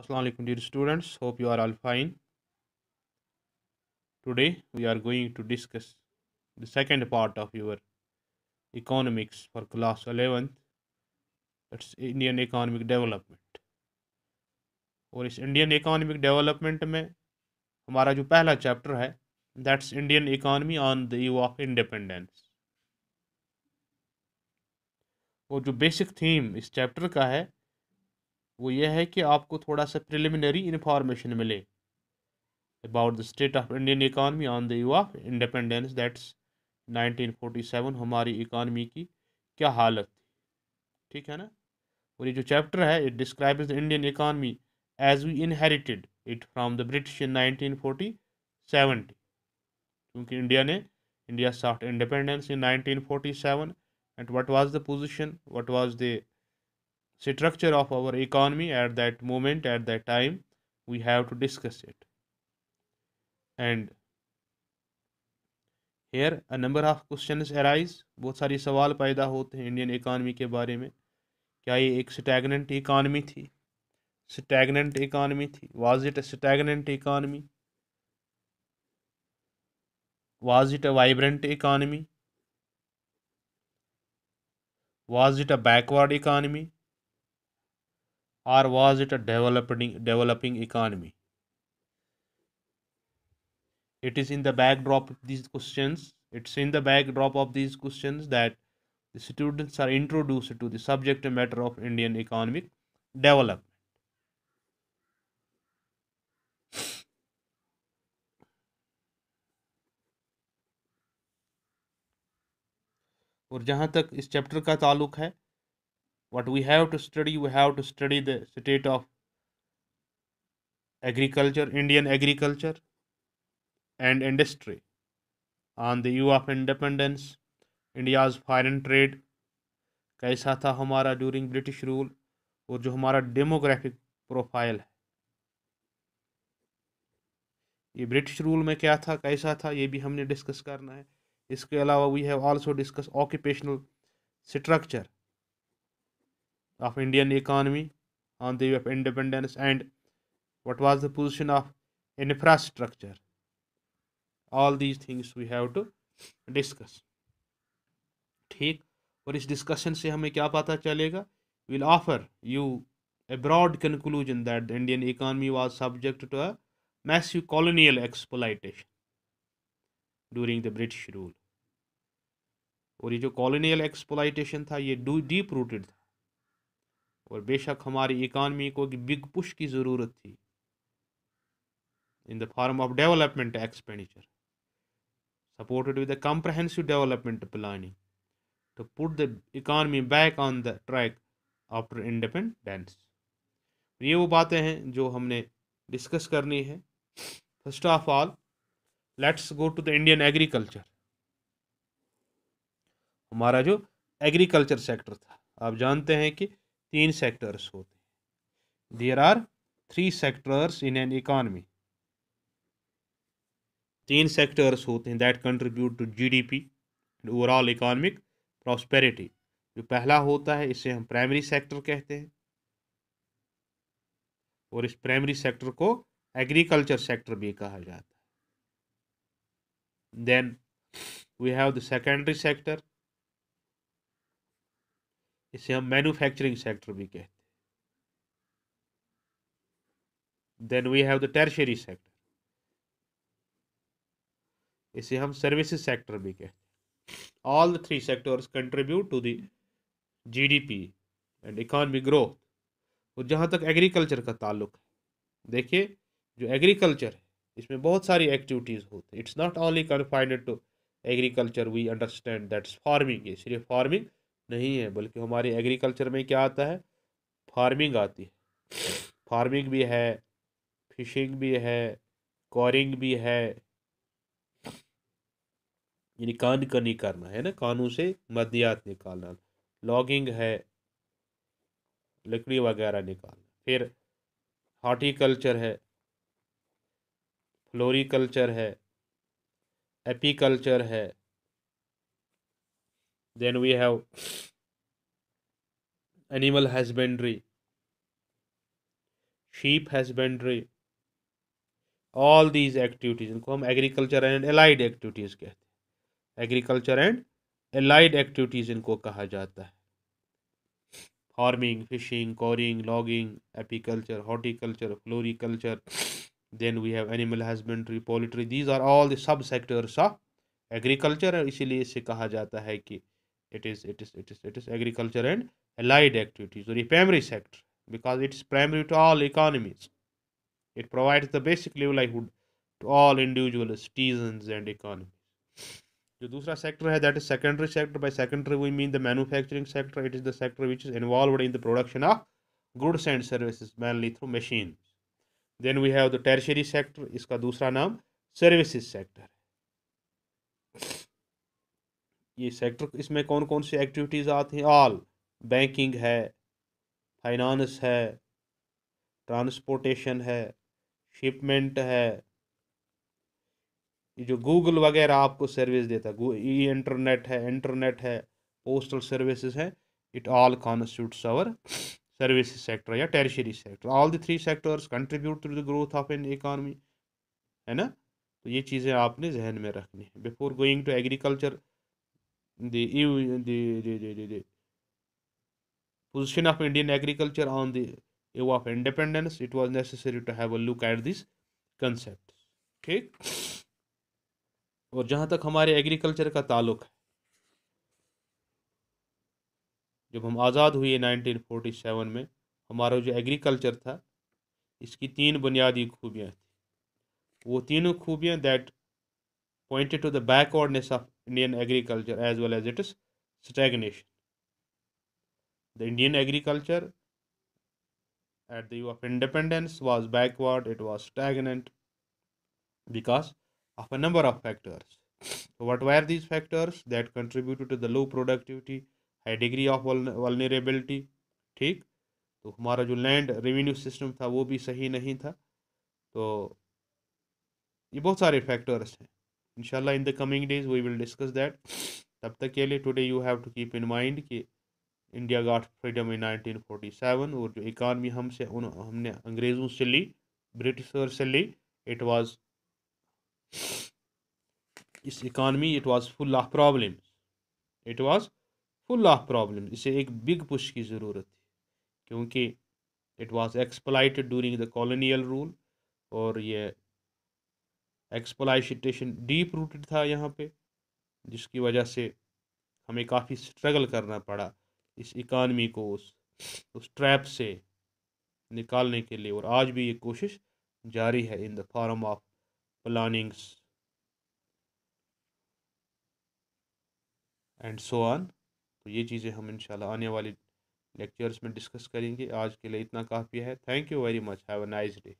Assalamualaikum dear students, hope you are all fine. Today we are going to discuss the second part of your economics for class 11th. That's Indian economic development. aur is indian economic development mein hamara jo pehla chapter hai that's indian economy on the eve of independence और जो basic theme इस chapter का है वो ये है कि आपको थोड़ा सा प्रिलिमिनरी इन्फॉर्मेशन मिले about the state of Indian economy on the eve of independence that's 1947 हमारी इकानमी की क्या हालत थी ठीक है ना और ये जो चैप्टर है it describe the Indian economy as we inherited it from the British in nineteen forty seventy क्योंकि इंडिया ने India soft independence in nineteen forty seven and what was the position what was the structure of our economy at that moment at that time we have to discuss it and here a number of question arise बहुत सारे सवाल पैदा होते हैं Indian economy के बारे में क्या ये एक स्टैगनेंट इकानमी थी स्टैगनेंट इकानमी थी was it a stagnant economy was it a vibrant economy was it a backward economy or was it a developing, developing economy? It is in the backdrop of these questions. It's in the backdrop of these questions that the students are introduced to the subject matter of Indian economic development. और जहाँ तक इस chapter का ताल्लुक है what we have to study we have to study the state of agriculture indian agriculture and industry on the eve of independence india's foreign trade kaisa tha hamara during british rule aur jo hamara demographic profile hai ye british rule mein kya tha kaisa tha ye bhi humne discuss karna hai iske alawa we have also discuss occupational structure of Indian economy on the day of independence and what was the position of infrastructure. All these things we have to discuss. ठीक और इस discussion से हमें क्या पता चलेगा will offer you a broad conclusion that the Indian economy was subject to a massive colonial exploitation during the British rule. और ये जो colonial exploitation था ये deep rooted था और बेशक हमारी इकानमी को बिग पुश की ज़रूरत थी in the form of development expenditure supported with a comprehensive development planning to put the economy back on the track after ये वो बातें हैं जो हमने डिस्कस करनी है first of all let's go to the Indian agriculture हमारा जो एग्रीकल्चर सेक्टर था आप जानते हैं कि तीन सेक्टर्स होते हैं there are three sectors in an economy तीन सेक्टर्स होते हैं that contribute to GDP and overall economic prosperity जो पहला होता है इसे हम प्राइमरी सेक्टर कहते हैं और इस प्राइमरी सेक्टर को एग्रीकल्चर सेक्टर भी कहा जाता है then we have the secondary sector इसे हम मैन्युफैक्चरिंग सेक्टर भी कहते हैं then we have the tertiary sector इसे हम सर्विसेज सेक्टर भी कहते हैं all the three sectors contribute to the GDP and economy growth और जहाँ तक एग्रीकल्चर का ताल्लुक है देखिए जो एग्रीकल्चर है इसमें बहुत सारी एक्टिविटीज़ होती है it's not only confined to agriculture we understand that's farming सिर्फ फार्मिंग नहीं है बल्कि हमारे एग्रीकल्चर में क्या आता है फार्मिंग आती है फार्मिंग भी है फिशिंग भी है कॉरिंग भी है यानी कान कनी करना है ना कानों से मदियात निकालना लॉगिंग है लकड़ी वगैरह निकालना फिर हार्टिकल्चर है फ्लोरिकल्चर है एपीकल्चर है then we have animal husbandry sheep husbandry all these activities in come agriculture and allied activities kehte agriculture and allied activities inko kaha jata hai farming fishing quarrying logging apiculture horticulture floriculture then we have animal husbandry poultry these are all the sub sectors of agriculture isliye ise kaha jata hai ki it is it is it is it is agriculture and allied activities So, the primary sector because it is primary to all economies it provides the basic livelihood to all individual citizens and economies the dusra sector hai, that is secondary sector by secondary we mean the manufacturing sector it is the sector which is involved in the production of goods and services mainly through machines then we have the tertiary sector iska dusra naam services sector ये sector इसमें कौन कौन सी activities आती हैं all banking है finance है transportation है शिपमेंट है ये जो गूगल वगैरह आपको सर्विस देता है ई इंटरनेट है इंटरनेट है पोस्टल सर्विसेज है it all constitutes our service sector या tertiary sector all the three sectors contribute to the growth of an economy है ना तो ये चीज़ें आपने जहन में रखनी है before going to agriculture the, EU, the, the, the, the the position of Indian agriculture on the eve of independence, it was necessary to have a look at this concept. ठीक और जहां तक हमारे एग्रीकल्चर का ताल्लुक है जब हम आज़ाद हुए 1947 में हमारा जो एग्रीकल्चर था इसकी तीन बुनियादी खूबियां थी वो तीनों खूबियां that pointed to the backwardness of Indian agriculture as well as its stagnation. The Indian agriculture at the year of independence was backward, it was stagnant because of a number of factors. So what were these factors that contributed to the low productivity, high degree of vulnerability? ठीक तो हमारा जो land revenue system था वो भी सही नहीं था तो ये बहुत सारे फैक्टर्स हैं इनशाला in the coming days we will discuss that तब तक के लिए today you have to keep in mind कि इंडिया गाट फ्रीडम इन 1947 और जो इकानमी हमसे उन हमने अंग्रेज़ों से ली ब्रिटिशर से ली इट वाज इस economy it was full of problems it was full of problem इसे एक बिग पुश की ज़रूरत थी क्योंकि it was exploited during the colonial rule और ये एक्सपोलाइशिटेशन डीप रूटेड था यहाँ पे जिसकी वजह से हमें काफ़ी स्ट्रगल करना पड़ा इस इकानमी को उस उस ट्रैप से निकालने के लिए और आज भी ये कोशिश जारी है in the form of plannings and so on तो ये चीज़ें हम इंशाल्लाह आने वाले लेक्चर्स में डिस्कस करेंगे आज के लिए इतना काफ़ी है thank you very much have a nice day